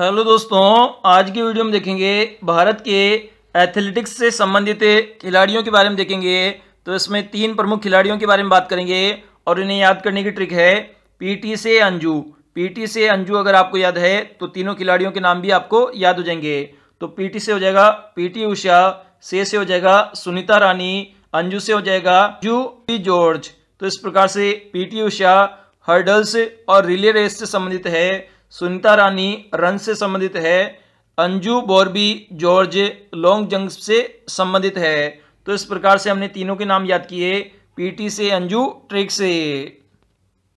hello दोस्तों आज की वीडियो में देखेंगे भारत के एथलेटिक्स से संबंधित खिलाड़ियों के बारे में देखेंगे तो इसमें तीन प्रमुख खिलाड़ियों के बारे में बात करेंगे और इन्हें याद करने की ट्रिक है पीटी से अंजू पीटी से अंजू अगर आपको याद है तो तीनों खिलाड़ियों के नाम भी आपको याद हो जाएंगे तो पीटी से हो जाएगा पीटी उषा से से हो जाएगा सुनीता रानी अंजू से हो जाएगा जू जॉर्ज तो इस प्रकार से पीटी उषा हर्डल्स और रिले रेस से संबंधित है सुनीता रानी रन से संबंधित है अंजू बोरबी जॉर्ज लॉन्ग जंग से संबंधित है तो इस प्रकार से हमने तीनों के नाम याद किए पीटी से अंजू ट्रिक से